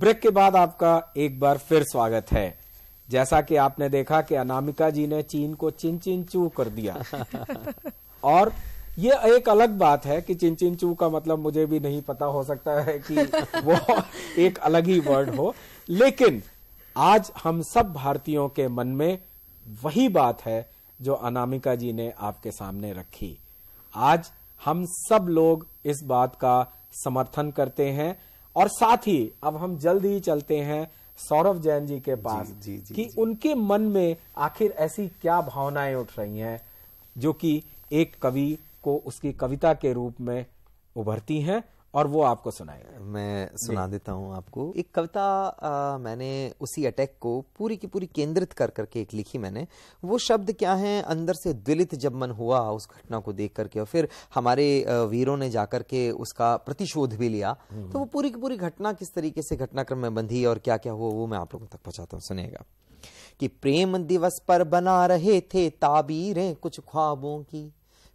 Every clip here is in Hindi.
ब्रेक के बाद आपका एक बार फिर स्वागत है जैसा कि आपने देखा कि अनामिका जी ने चीन को चिन चिन चू कर दिया और ये एक अलग बात है कि चिन चिन चू का मतलब मुझे भी नहीं पता हो सकता है कि वो एक अलग ही वर्ड हो लेकिन आज हम सब भारतीयों के मन में वही बात है जो अनामिका जी ने आपके सामने रखी आज हम सब लोग इस बात का समर्थन करते हैं और साथ ही अब हम जल्द ही चलते हैं सौरभ जैन जी के पास जी, जी, जी, कि जी. उनके मन में आखिर ऐसी क्या भावनाएं उठ रही हैं जो कि एक कवि को उसकी कविता के रूप में उभरती हैं और वो आपको सुनाएगा मैं सुना देता हूँ आपको एक कविता मैंने उसी अटैक को पूरी की पूरी केंद्रित कर करके एक लिखी मैंने वो शब्द क्या हैं अंदर से द्विलित जब मन हुआ उस घटना को देख करके और फिर हमारे वीरों ने जाकर के उसका प्रतिशोध भी लिया हम्म। तो वो पूरी की पूरी घटना किस तरीके से घटनाक्रम में बंधी और क्या क्या हुआ वो मैं आप लोगों तक पहुँचाता हूँ सुनेगा कि प्रेम दिवस पर बना रहे थे ताबीरें कुछ ख्वाबों की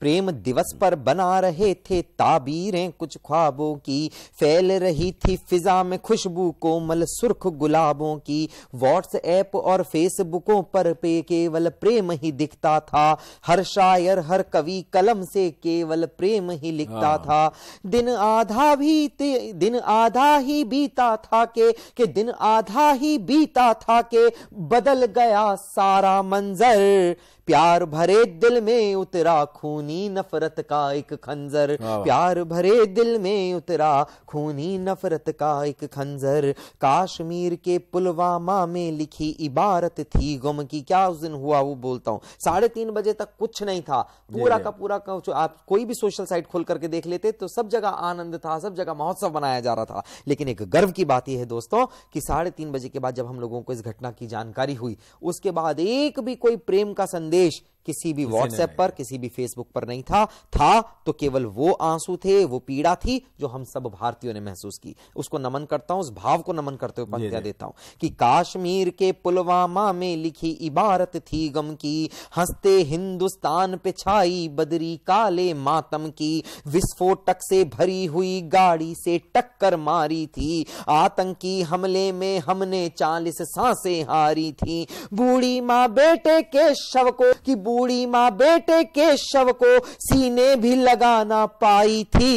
प्रेम दिवस पर बना रहे थे ताबीरें कुछ ख्वाबों की फैल रही थी फिजा में खुशबू कोमल सुर्ख गुलाबों की व्हाट्सएप और फेसबुकों पर पे केवल प्रेम ही दिखता था हर शायर हर कवि कलम से केवल प्रेम ही लिखता हाँ। था दिन आधा भी दिन आधा ही बीता था के के दिन आधा ही बीता था के बदल गया सारा मंजर प्यार भरे दिल में उतरा खूनी नफरत का एक खंजर प्यार भरे दिल में उतरा खूनी नफरत का एक खंजर काश्मीर के पुलवामा में लिखी इबारत थी गुम की क्या उस दिन हुआ वो बोलता हूँ साढ़े तीन बजे तक कुछ नहीं था पूरा का पूरा का आप कोई भी सोशल साइट खोल करके देख लेते तो सब जगह आनंद था सब जगह महोत्सव मनाया जा रहा था लेकिन एक गर्व की बात यह है दोस्तों कि साढ़े तीन बजे के बाद जब हम लोगों को इस घटना की जानकारी हुई उसके बाद एक भी कोई प्रेम का संदेश gravidez किसी भी व्हाट्सएप पर किसी भी फेसबुक पर नहीं था था तो केवल वो आंसू थे वो पीड़ा थी जो हम सब भारतीयों ने महसूस की उसको नमन करता हूं उस भाव को नमन करते हुए पंक्तियां देता हूं कि काश्मीर के पुलवामा में लिखी इबारत थी गम की हंसते हिंदुस्तान पे छाई बदरी काले मातम की विस्फोटक से भरी हुई गाड़ी से टक्कर मारी थी आतंकी हमले में हमने चालीस सांसें हारी थी बूढ़ी माँ बेटे के शव को की बूढ़ी माँ बेटे के शव को सीने भी लगाना पाई थी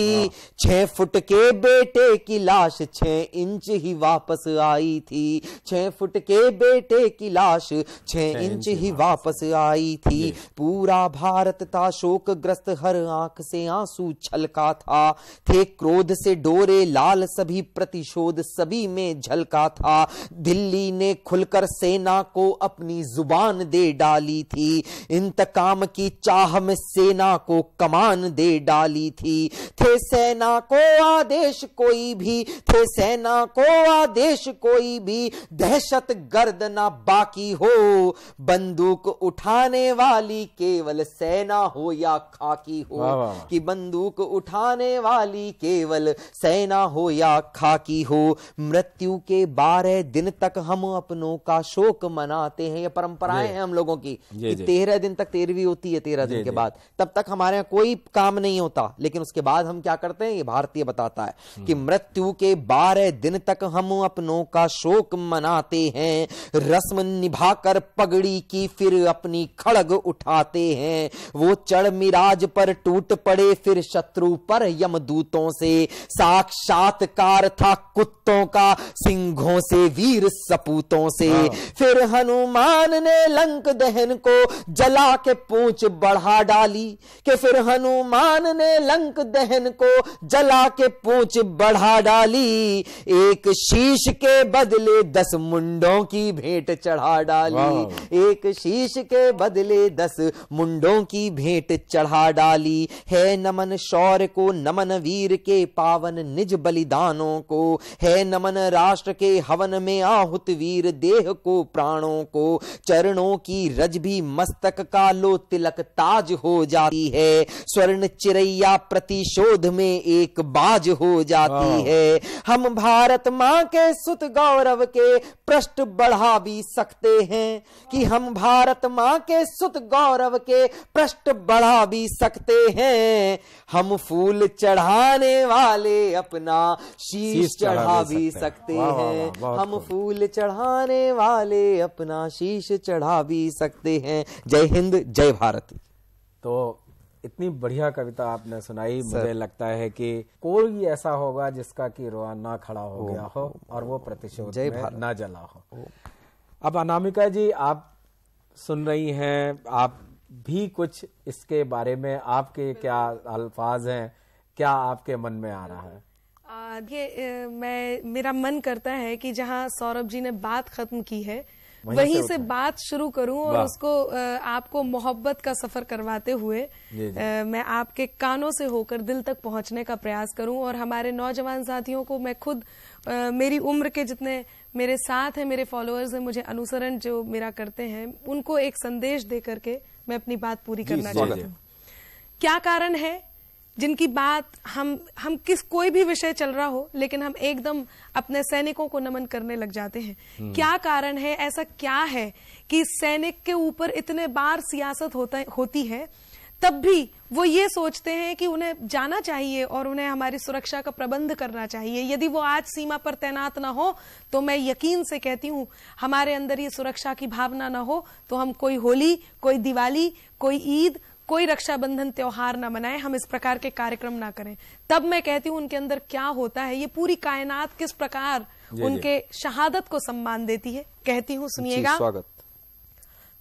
छह फुट के बेटे की लाश छह इंच ही वापस आई थी छह फुट के बेटे की लाश छह इंच ही वापस आई थी पूरा भारत था ग्रस्त हर आंख से आंसू छलका था थे क्रोध से डोरे लाल सभी प्रतिशोध सभी में झलका था दिल्ली ने खुलकर सेना को अपनी जुबान दे डाली थी इंतकाम की चाह में सेना को कमान दे डाली थी थे सेना को आदेश कोई भी थे सेना को आदेश कोई भी दहशत गर्द ना बाकी हो बंदूक उठाने वाली केवल सेना हो या खाकी हो कि बंदूक उठाने वाली केवल सेना हो या खाकी हो मृत्यु के बारह दिन तक हम अपनों का शोक मनाते हैं ये परंपराएं हैं हम लोगों की तेरह दिन दिन तक तेरहवीं होती है तेरह दिन के बाद तब तक हमारे यहाँ कोई काम नहीं होता लेकिन उसके बाद हम क्या करते हैं ये भारतीय बताता है हम्म। कि मृत्यु के बारह दिन तक हम अपनों का शोक मनाते हैं रस्म निभाकर पगड़ी की फिर अपनी खड़ग उठाते हैं वो चढ़ मिराज पर टूट पड़े फिर शत्रु पर यम दूतों से साक्षात्कार था कुत्तों का सिंहों से वीर सपूतों से हाँ। फिर हनुमान ने लंक दहन को जला लंका के पूछ बढ़ा डाली कि फिर हनुमान ने लंक दहन को जला के पूछ बढ़ा डाली एक शीश के बदले दस मुंडों की भेंट चढ़ा डाली एक शीश के बदले दस मुंडों की भेंट चढ़ा डाली है नमन शौर्य को नमन वीर के पावन निज बलिदानों को है नमन राष्ट्र के हवन में आहुत वीर देह को प्राणों को चरणों की रज भी मस्तक कालो तिलक ताज हो जाती है स्वर्ण चिरैया प्रतिशोध में एक बाज हो जाती है हम भारत माँ के सुत गौरव के प्रश्न बढ़ा भी सकते हैं कि हम भारत माँ के सुत गौरव के प्रश्न बढ़ा भी सकते हैं हम फूल चढ़ाने वाले अपना शीश चढ़ा भी सकते हैं हम फूल चढ़ाने वाले अपना शीश चढ़ा भी सकते हैं जय हिंद हिंद जय भारत तो इतनी बढ़िया कविता आपने सुनाई मुझे लगता है कि कोई ऐसा होगा जिसका कि रोआ ना खड़ा हो गया हो और वो प्रतिशोध में ना जला हो अब अनामिका जी आप सुन रही हैं आप भी कुछ इसके बारे में आपके क्या अल्फाज हैं क्या आपके मन में आ रहा है ये मैं मेरा मन करता है कि जहाँ सौरभ जी ने बात खत्म की है वहीं, वहीं से, से बात शुरू करूं और उसको आपको मोहब्बत का सफर करवाते हुए मैं आपके कानों से होकर दिल तक पहुंचने का प्रयास करूं और हमारे नौजवान साथियों को मैं खुद मेरी उम्र के जितने मेरे साथ हैं मेरे फॉलोअर्स हैं मुझे अनुसरण जो मेरा करते हैं उनको एक संदेश दे करके मैं अपनी बात पूरी करना चाहती हूँ क्या कारण है जिनकी बात हम हम किस कोई भी विषय चल रहा हो लेकिन हम एकदम अपने सैनिकों को नमन करने लग जाते हैं हम्म। क्या कारण है ऐसा क्या है कि सैनिक के ऊपर इतने बार सियासत होता होती है तब भी वो ये सोचते हैं कि उन्हें जाना चाहिए और उन्हें हमारी सुरक्षा का प्रबंध करना चाहिए यदि वो आज सीमा पर तैनात ना हो तो मैं यकीन से कहती हूं हमारे अंदर ये सुरक्षा की भावना ना हो तो हम कोई होली कोई दिवाली कोई ईद कोई रक्षाबंधन त्योहार ना मनाए हम इस प्रकार के कार्यक्रम ना करें तब मैं कहती हूँ उनके अंदर क्या होता है ये पूरी कायनात किस प्रकार उनके शहादत को सम्मान देती है कहती हूँ सुनिएगा स्वागत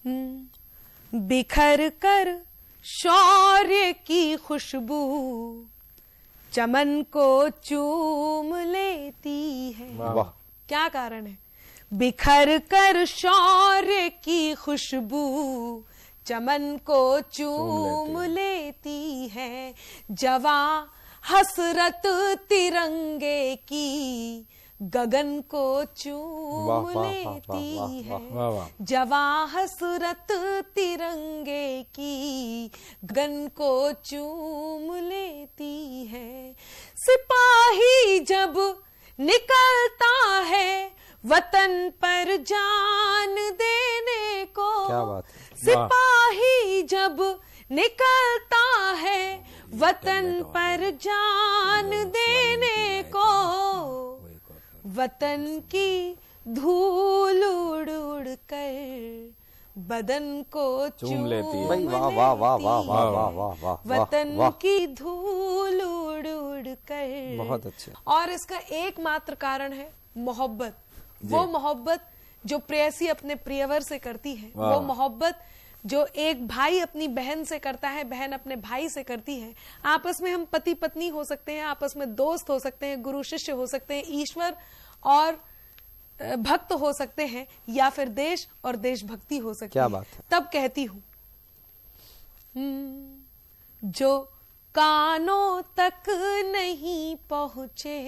हम्म, बिखर कर शौर्य की खुशबू चमन को चूम लेती है क्या कारण है बिखर कर शौर्य की खुशबू चमन को चूम लेती है जवा हसरत तिरंगे की गगन को चूम लेती है जवा हसरत तिरंगे की गगन को चूम लेती है सिपाही जब निकलता है वतन पर जान देने को क्या बात सिपाही जब निकलता है वतन तो पर जान तो देने को वतन की धूल उड़ उड़ कर बदन को चूम लेती है वाह वाह वाह वाह वाह वाह वाह वाह वतन की धूल उड़ उड़ कर बहुत अच्छे और इसका एकमात्र कारण है मोहब्बत वो मोहब्बत जो प्रेयसी अपने प्रियवर से करती है वो मोहब्बत जो एक भाई अपनी बहन से करता है बहन अपने भाई से करती है आपस में हम पति पत्नी हो सकते हैं आपस में दोस्त हो सकते हैं गुरु शिष्य हो सकते हैं ईश्वर और भक्त हो सकते हैं या फिर देश और देशभक्ति हो सकती क्या बात है तब कहती हूं हम्म, जो कानों तक नहीं पहुंचे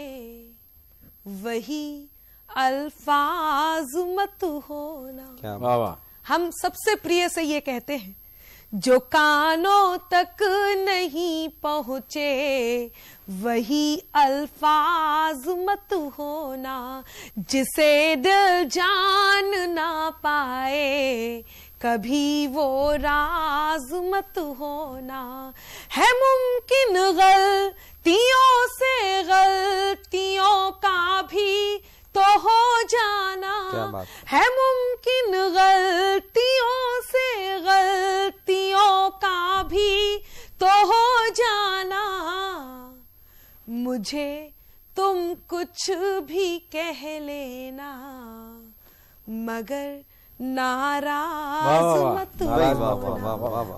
वही अल्फाज मत होना हम सबसे प्रिय से ये कहते हैं जो कानों तक नहीं पहुंचे वही अल्फाज मत होना जिसे दिल जान ना पाए कभी वो राज मत होना है मुमकिन गलतियों से गलतियों का भी तो हो जाना है मुमकिन गलतियों से गलतियों का भी तो हो जाना मुझे तुम कुछ भी कह लेना मगर नाराज मत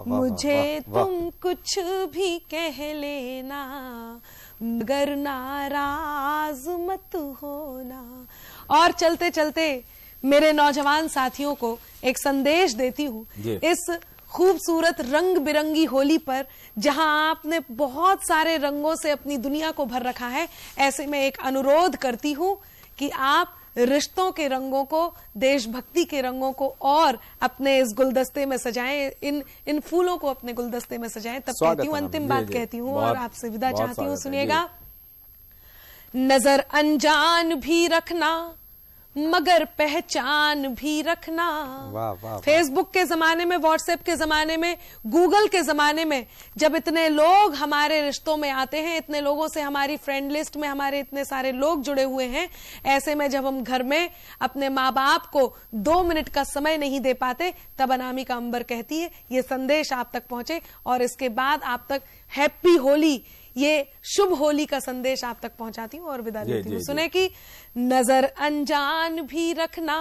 मुझे तुम कुछ भी कह लेना मगर नाराज मत होना और चलते चलते मेरे नौजवान साथियों को एक संदेश देती हूँ इस खूबसूरत रंग बिरंगी होली पर जहां आपने बहुत सारे रंगों से अपनी दुनिया को भर रखा है ऐसे में एक अनुरोध करती हूँ कि आप रिश्तों के रंगों को देशभक्ति के रंगों को और अपने इस गुलदस्ते में सजाएं इन इन फूलों को अपने गुलदस्ते में सजाएं तब कहती हूँ अंतिम बात कहती हूँ और आपसे विदा चाहती हूँ सुनिएगा नजर अनजान भी रखना मगर पहचान भी रखना फेसबुक के जमाने में व्हाट्सएप के जमाने में गूगल के जमाने में जब इतने लोग हमारे रिश्तों में आते हैं इतने लोगों से हमारी फ्रेंड लिस्ट में हमारे इतने सारे लोग जुड़े हुए हैं ऐसे में जब हम घर में अपने माँ बाप को दो मिनट का समय नहीं दे पाते तब अनामिका अंबर कहती है ये संदेश आप तक पहुंचे और इसके बाद आप तक हैप्पी होली ये शुभ होली का संदेश आप तक पहुंचाती हूँ और विदा लेती हूँ सुने की नजर अनजान भी रखना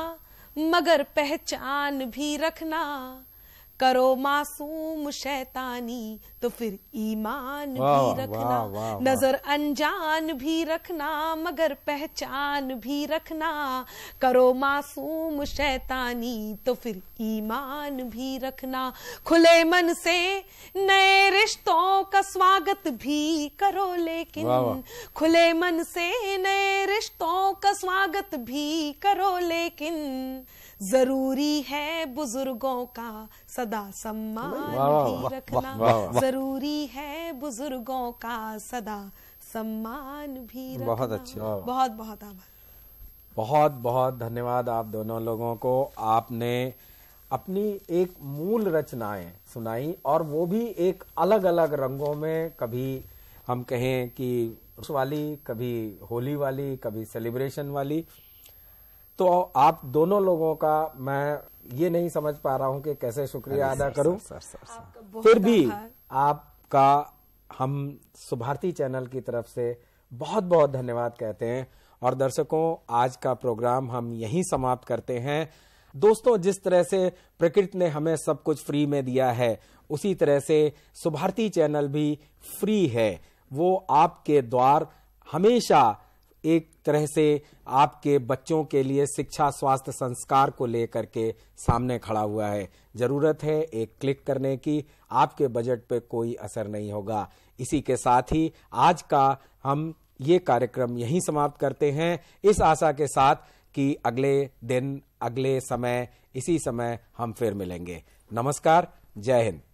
मगर पहचान भी रखना करो मासूम शैतानी तो फिर ईमान भी रखना नजर अनजान भी रखना मगर पहचान भी रखना करो मासूम शैतानी तो फिर ईमान भी रखना खुले मन से नए रिश्तों का स्वागत भी करो लेकिन खुले मन से नए रिश्तों का स्वागत भी करो लेकिन जरूरी है बुजुर्गों का सदा सदा सम्मान रखना जरूरी है बुजुर्गों का सदा सम्मान भी बहुत अच्छा बहुत बहुत आभार बहुत बहुत धन्यवाद आप दोनों लोगों को आपने अपनी एक मूल रचनाएं सुनाई और वो भी एक अलग अलग रंगों में कभी हम कहें कि उस वाली कभी होली वाली कभी सेलिब्रेशन वाली तो आप दोनों लोगों का मैं ये नहीं समझ पा रहा हूँ कि कैसे शुक्रिया अदा करूं फिर भी आपका हम सुभारती चैनल की तरफ से बहुत बहुत धन्यवाद कहते हैं और दर्शकों आज का प्रोग्राम हम यहीं समाप्त करते हैं दोस्तों जिस तरह से प्रकृति ने हमें सब कुछ फ्री में दिया है उसी तरह से सुभारती चैनल भी फ्री है वो आपके द्वार हमेशा एक तरह से आपके बच्चों के लिए शिक्षा स्वास्थ्य संस्कार को लेकर के सामने खड़ा हुआ है ज़रूरत है एक क्लिक करने की आपके बजट पे कोई असर नहीं होगा इसी के साथ ही आज का हम ये कार्यक्रम यहीं समाप्त करते हैं इस आशा के साथ कि अगले दिन अगले समय इसी समय हम फिर मिलेंगे नमस्कार जय हिंद